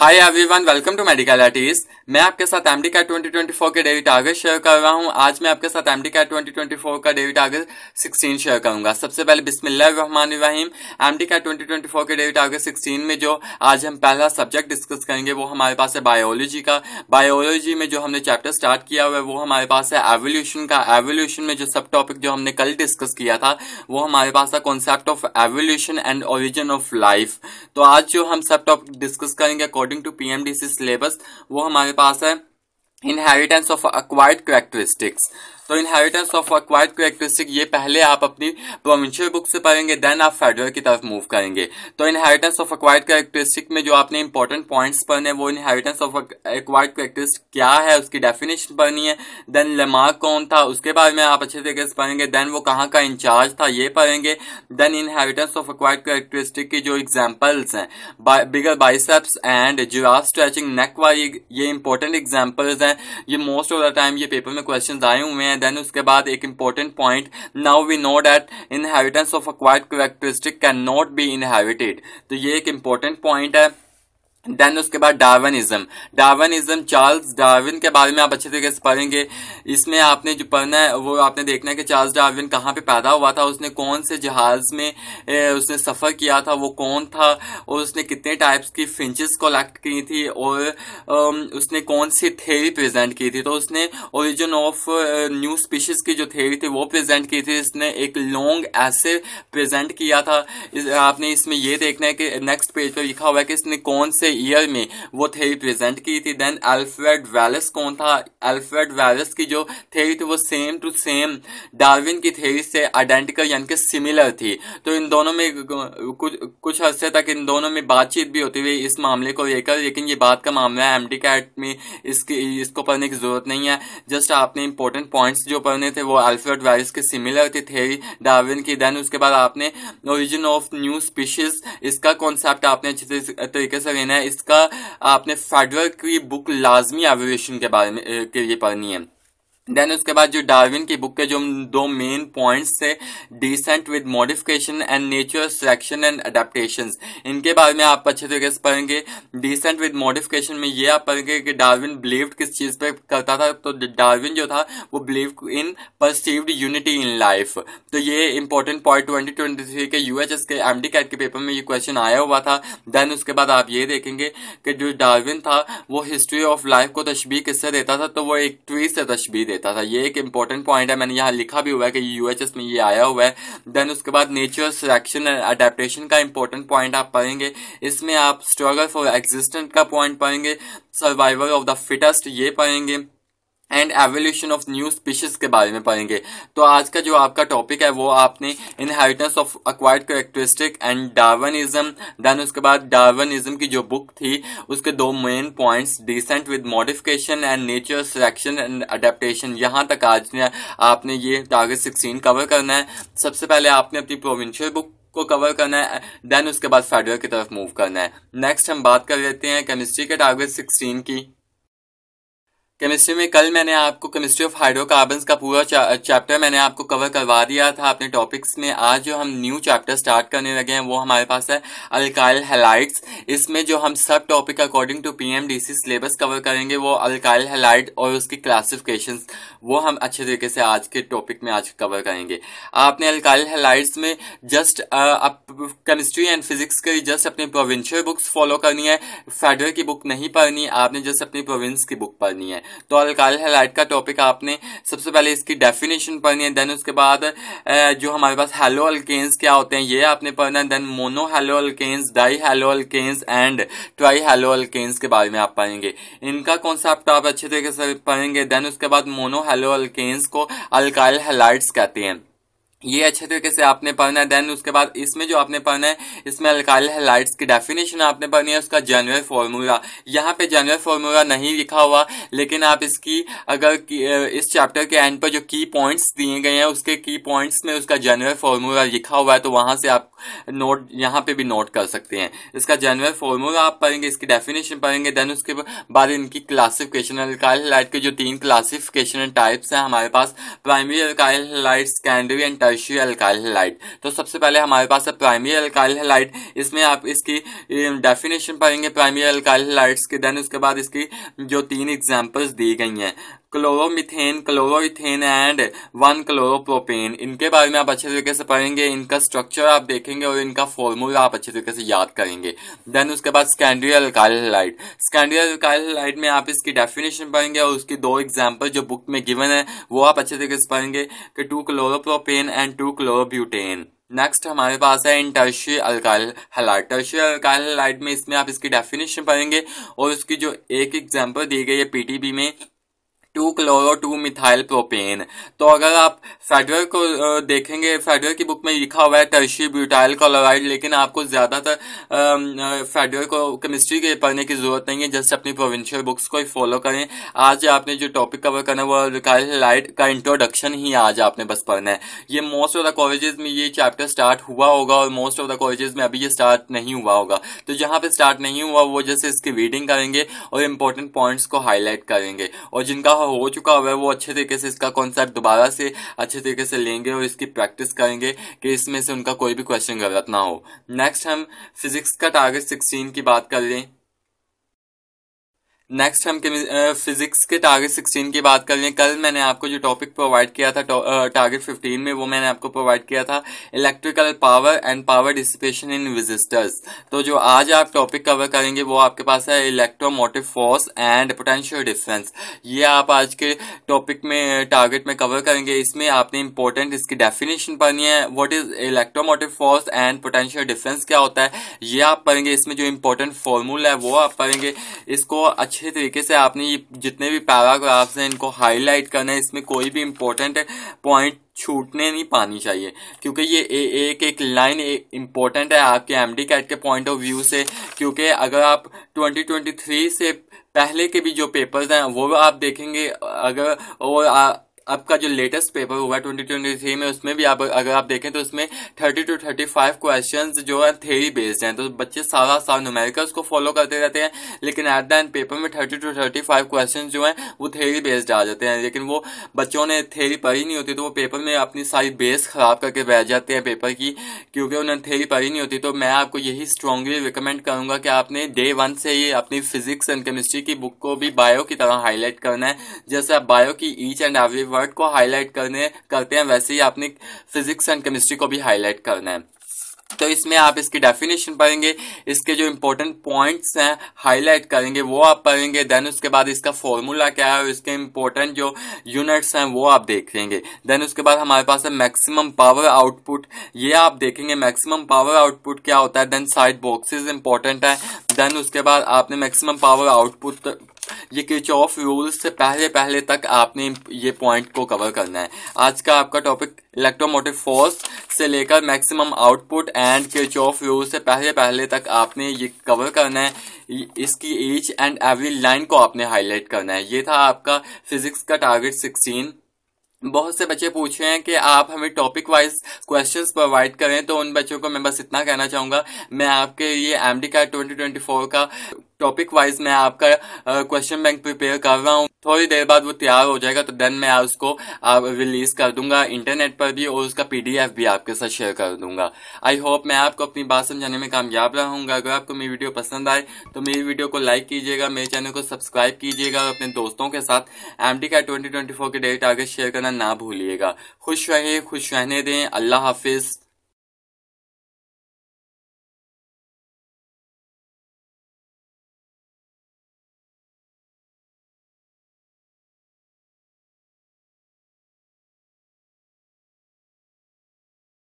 hi everyone welcome to medical artist मैं आपके साथ एमडी का 2024 के डेली टारगेट शेयर कर रहा हूं आज मैं आपके साथ एमडी का 2024 का डेली टारगेट 16 शेयर करूंगा सबसे पहले बिस्मिल्लाहमान रहीम एमडी का 2024 के डेली टारगेट 16 में जो आज हम पहला सब्जेक्ट डिस्कस करेंगे वो हमारे पास है बायोलॉजी का बायोलॉजी में जो हमने चैप्टर स्टार्ट किया हुआ है वो हमारे पास है एवोल्यूशन का एवोल्यूशन में जो सब टॉपिक जो हमने कल डिस्कस किया था वो हमारे पास था concept of evolution and origin of life तो आज जो हम सब टॉपिक डिस्कस करेंगे अकॉर्डिंग टू पीएमडीसी सिलेबस वो हमारे पास है इनहेरिटेंस ऑफ अक्वायर्ड करेक्टरिस्टिक्स तो इनहेरिटेंस ऑफ अक्वायर्ड करेक्टरिस्टिक ये पहले आप अपनी प्रोविंशियल बुक से पढ़ेंगे देन आप फेडरल की तरफ मूव करेंगे तो इनहेरिटेंस ऑफ अक्वायर्ड करेक्टरिस्टिक में जो आपने इंपॉर्टेंट पॉइंट्स पढ़ने वो इनहेरिटेंस ऑफ अक्वायर्ड करेक्टरिस्टिक क्या है उसकी डेफिनेशन पढ़नी है देन लेमार्क कौन था उसके बारे में आप अच्छे तरीके से पढ़ेंगे देन वो कहाँ का इंचार्ज था ये पढ़ेंगे then inheritance of acquired characteristic की जो एग्जाम्पल्स हैं bigger biceps and giraffe stretching neck वाली ये इंपॉर्टेंट एग्जाम्पल्स हैं है ये मोस्ट ऑफ द टाइम ये पेपर में क्वेश्चन आए हुए हैं देन उसके बाद एक important point now we know that inheritance of acquired characteristic can not be inherited तो ये एक इंपॉर्टेंट पॉइंट है देन उसके बाद डार्विनिज्म डार्विनिज्म चार्ल्स डार्विन के बारे में आप अच्छे तरीके से पढ़ेंगे इसमें आपने जो पढ़ना है वो आपने देखना है कि चार्ल्स डार्विन कहाँ पे पैदा हुआ था उसने कौन से जहाज में ए, उसने सफ़र किया था वो कौन था और उसने कितने टाइप्स की फिंचेस कलेक्ट की थी और उसने कौन सी थेरी प्रेजेंट की थी तो उसने ओरिजिन ऑफ न्यू स्पीशीज की जो थेरी थी वो प्रेजेंट की थी इसने एक लॉन्ग ऐसे प्रेजेंट किया था इस, आपने इसमें यह देखना है कि नेक्स्ट पेज पर लिखा हुआ है कि इसने कौन से ईयर में वो थेरी प्रेजेंट की थी देन अल्फ्रेड वेलिस कौन था अल्फ्रेड वेलिस की जो थेरी थी वो सेम टू सेम डार्विन की थेरी से आइडेंटिकल यानी कि सिमिलर थी तो इन दोनों में कुछ कुछ हद तक इन दोनों में बातचीत भी होती हुई इस मामले को लेकर लेकिन ये बात का मामला है एम डी कैट में इसके इसको पढ़ने की जरूरत नहीं है जस्ट आपने इंपॉर्टेंट पॉइंट्स जो पढ़ने थे वो अल्फ्रेड वेलिस के सिमिलर थी थेरी डार्विन की देन उसके बाद आपने ओरिजिन ऑफ न्यू स्पीशीज इसका कॉन्सेप्ट आपने अच्छे तरीके से लेना है इसका आपने फेडरल की बुक लाजमी एवेल्यूशन के बारे में के लिए पढ़नी है देन उसके बाद जो डार्विन की बुक के जो दो मेन पॉइंट्स थे descent with modification and natural selection and adaptation इनके बारे में आप अच्छे तरीके से पढ़ेंगे डिसेंट विद मॉडिफिकेशन में ये आप पढ़ेंगे कि डार्विन बिलीव किस चीज़ पे करता था तो डार्विन जो था वो believe in perceived unity in life तो ये important point twenty twenty three के यू एच एस के एम डी कैट के पेपर में ये क्वेश्चन आया हुआ था देन उसके बाद आप ये देखेंगे कि जो डार्विन था वो हिस्ट्री ऑफ लाइफ को तशबी किससे देता था तो वो एक ट्वीट से तशबी देता था ये एक इंपॉर्टेंट पॉइंट है मैंने यहाँ लिखा भी हुआ है कि यूएचएस में ये आया हुआ है देन उसके बाद नेचर सिलेक्शन एंड अडेप्टेशन का इंपॉर्टेंट पॉइंट आप पढ़ेंगे इसमें आप स्ट्रगल फॉर एग्जिस्टेंट का पॉइंट पढ़ेंगे सर्वाइवल ऑफ द फिटेस्ट ये पढ़ेंगे and evolution of new species के बारे में पढ़ेंगे तो आज का जो आपका टॉपिक है वो आपने inheritance of acquired characteristic and Darwinism then उसके बाद डार्वनिज्म की जो बुक थी उसके दो main points descent with modification and nature selection and adaptation यहाँ तक आज ने आपने ये टारगेट सिक्सटीन कवर करना है सबसे पहले आपने अपनी प्रोविंशियल बुक को कवर करना है देन उसके बाद फेडरल की तरफ मूव करना है नेक्स्ट हम बात कर लेते हैं केमिस्ट्री के टारगेट सिक्सटीन की केमिस्ट्री में कल मैंने आपको केमिस्ट्री ऑफ हाइड्रोकार्बन का पूरा चा, चैप्टर मैंने आपको कवर करवा दिया था अपने टॉपिक्स में आज जो हम न्यू चैप्टर स्टार्ट करने लगे हैं वो हमारे पास है अल्काइल हेलाइट्स इसमें जो हम सब topic according to PMDC syllabus cover करेंगे वो अल्काइल हेलाइट और उसकी क्लासिफिकेशन वो हम अच्छे तरीके से आज के टॉपिक में आज कवर करेंगे आपने अल्काइल हेलाइट्स में जस्ट केमिस्ट्री एंड फिजिक्स के जस्ट अपनी प्रोविंशियल बुक्स फॉलो करनी है फेडरल की बुक नहीं पढ़नी आपने जस्ट अपनी प्रोविंस की बुक पढ़नी है तो अल्काइल हेलाइट का टॉपिक आपने सबसे पहले इसकी डेफिनेशन पढ़नी है देन उसके बाद जो हमारे पास हेलो अल्केन्स क्या होते हैं ये आपने पढ़ना है then mono halo alkanes di halo alkanes and tri halo alkanes के बारे में आप पढ़ेंगे इनका कॉन्सेप्ट आप अच्छे तरीके से पढ़ेंगे देन उसके बाद मोनो हेलो अल्केन्स को अल्काइल हेलाइट्स कहते हैं ये अच्छे तरीके से आपने पढ़ना है देन उसके बाद इसमें जो आपने पढ़ना है इसमें है लाइट्स की डेफिनेशन आपने पढ़नी है उसका जनरल फॉर्मूला यहाँ पे जनरल फॉर्मूला नहीं लिखा हुआ लेकिन आप इसकी अगर इस चैप्टर के एंड पर जो की पॉइंट्स दिए गए हैं उसके की पॉइंट्स में उसका जनरल फॉर्मूला लिखा हुआ है तो वहां से आप नोट यहाँ पे भी नोट कर सकते हैं इसका जनरल फॉर्मूला आप पढ़ेंगे इसकी डेफिनेशन पढ़ेंगे देन उसके बाद इनकी क्लासिफिकेशन अलकाल लाइट के जो तीन क्लासिफिकेशन टाइप्स हैं हमारे पास primary alkyl halide secondary and रेशियो अल्काइल हेलाइट तो सबसे पहले हमारे पास है प्राइमरी अल्काइल हेलाइट इसमें आप इसकी डेफिनेशन पढ़ेंगे प्राइमरी अल्काइल हेलाइट्स की देन उसके बाद इसकी जो तीन एग्जाम्पल्स दी गई हैं chloromethane chloroethane and one chloropropane इनके बारे में आप अच्छे तरीके से पढ़ेंगे इनका स्ट्रक्चर आप देखेंगे और इनका फॉर्मूला आप अच्छे तरीके से याद करेंगे देन उसके बाद स्कैंड्रियल अल्काइल स्कैंड्रियल अल्काइल में आप इसकी डेफिनेशन पढ़ेंगे और उसकी दो एग्जाम्पल जो बुक में गिवन है वो आप अच्छे तरीके से पढ़ेंगे कि two chloropropane and two chlorobutane next हमारे पास है इंटर्शी alkyl halide tertiary alkyl halide में इसमें आप इसकी डेफिनेशन पढ़ेंगे और उसकी जो एक एग्जाम्पल दी गई है पीटीबी में two chloro two methyl propane तो अगर आप फेडरल को देखेंगे फेडरल की बुक में लिखा हुआ है टर्शी ब्यूटाइल क्लोराइड लेकिन आपको ज़्यादातर फेडरल को केमिस्ट्री के पढ़ने की ज़रूरत नहीं है जस्ट अपनी प्रोविंशियल बुक्स को ही फॉलो करें आज आपने जो टॉपिक कवर करना है वो रिकाइल लाइट का इंट्रोडक्शन ही आज आपने बस पढ़ना है ये मोस्ट ऑफ द कॉलेजेस में ये चैप्टर स्टार्ट हुआ होगा और मोस्ट ऑफ द कॉलेजेस में अभी ये स्टार्ट नहीं हुआ होगा तो जहाँ पर स्टार्ट नहीं हुआ वो जैसे इसकी रीडिंग करेंगे और इम्पोर्टेंट पॉइंट्स को हाईलाइट करेंगे और जिनका हो चुका हुआ है वो अच्छे तरीके से इसका कॉन्सेप्ट दोबारा से अच्छे तरीके से लेंगे और इसकी प्रैक्टिस करेंगे कि इसमें से उनका कोई भी क्वेश्चन गलत ना हो नेक्स्ट हम फिजिक्स का टारगेट सिक्सटीन की बात कर लें नेक्स्ट हम फिजिक्स uh, के टारगेट सिक्सटीन की बात कर लें कल मैंने आपको जो टॉपिक प्रोवाइड किया था टारगेट फिफ्टीन uh, में वो मैंने आपको प्रोवाइड किया था electrical power and power dissipation in resistors तो जो आज आप टॉपिक कवर करेंगे वो आपके पास है electromotive force and potential difference ये आप आज के टॉपिक में टारगेट में कवर करेंगे इसमें आपने इंपॉर्टेंट इसकी डेफिनेशन पढ़नी है what is electromotive force and potential difference क्या होता है ये आप पढ़ेंगे इसमें जो इंपॉर्टेंट फॉर्मूला है वो आप पढ़ेंगे इसको अच्छे अच्छे तरीके से आपने ये जितने भी पैराग्राफ्स हैं इनको हाईलाइट करना है इसमें कोई भी इम्पोर्टेंट पॉइंट छूटने नहीं पानी चाहिए क्योंकि ये ए, एक एक लाइन इम्पोर्टेंट है आपके एम डी कैट के पॉइंट ऑफ व्यू से क्योंकि अगर आप 2023 से पहले के भी जो पेपर्स हैं वो आप देखेंगे अगर और आ, आपका जो लेटेस्ट पेपर हुआ ट्वेंटी ट्वेंटी थ्री में उसमें भी आप अगर आप देखें तो उसमें thirty two thirty five question जो है थेरी बेस्ड हैं तो बच्चे सारा साल न्यूमेरिकल्स को फॉलो करते रहते हैं लेकिन एट द एंड पेपर में thirty two thirty five question जो हैं वो थेरी बेस्ड आ जाते हैं लेकिन वो बच्चों ने थेरी पढ़ी नहीं होती तो वो पेपर में अपनी सारी बेस खराब करके बैठ जाते हैं पेपर की क्योंकि उन्हें थेरी पढ़ी नहीं होती तो मैं आपको यही स्ट्रांगली रिकमेंड करूंगा कि आपने डे वन से ही अपनी फिजिक्स एंड केमिस्ट्री की बुक को भी बायो की तरह हाईलाइट करना है जैसे आप बायो की ईच एंड एवरी वर्ड को हाईलाइट करने करते हैं वैसे ही आपने फिजिक्स एंड केमिस्ट्री को भी हाईलाइट करना है तो इसमें आप इसकी डेफिनेशन पढ़ेंगे इसके जो इम्पोर्टेंट पॉइंट्स हैं हाईलाइट करेंगे वो आप पढ़ेंगे देन उसके बाद इसका फॉर्मूला क्या है और इसके इम्पोर्टेंट जो यूनिट्स हैं वो आप देखेंगे देन उसके बाद हमारे पास है मैक्सिमम पावर आउटपुट ये आप देखेंगे मैक्सिमम पावर आउटपुट क्या होता है देन साइड बॉक्सेज इंपॉर्टेंट है देन उसके बाद आपने मैक्सिमम पावर आउटपुट ये किच ऑफ रूल्स से पहले पहले तक आपने ये पॉइंट को कवर करना है आज का आपका टॉपिक इलेक्ट्रोमोटिव फोर्स से लेकर मैक्सिमम आउटपुट एंड क्रिच ऑफ व्यू से पहले पहले तक आपने ये कवर करना है इसकी ईच एंड एवरी लाइन को आपने हाईलाइट करना है ये था आपका फिजिक्स का टारगेट सिक्सटीन बहुत से बच्चे पूछ रहे हैं कि आप हमें टॉपिक वाइज क्वेश्चंस प्रोवाइड करें तो उन बच्चों को मैं बस इतना कहना चाहूंगा मैं आपके ये एम डी का ट्वेंटी ट्वेंटी फोर का टॉपिक वाइज मैं आपका क्वेश्चन बैंक प्रिपेयर कर रहा हूँ थोड़ी देर बाद वो तैयार हो जाएगा तो देन मैं उसको रिलीज कर दूंगा इंटरनेट पर भी और उसका पीडीएफ भी आपके साथ शेयर कर दूंगा आई होप मैं आपको अपनी बात समझाने में कामयाब रहूंगा अगर आपको मेरी वीडियो पसंद आए तो मेरी वीडियो को लाइक कीजिएगा मेरे चैनल को सब्सक्राइब कीजिएगा और अपने दोस्तों के साथ एम डी का ट्वेंटी ट्वेंटी फोर के डेट आगे शेयर करना ना भूलिएगा खुश रहे खुश रहने दें अल्लाह हाफिज़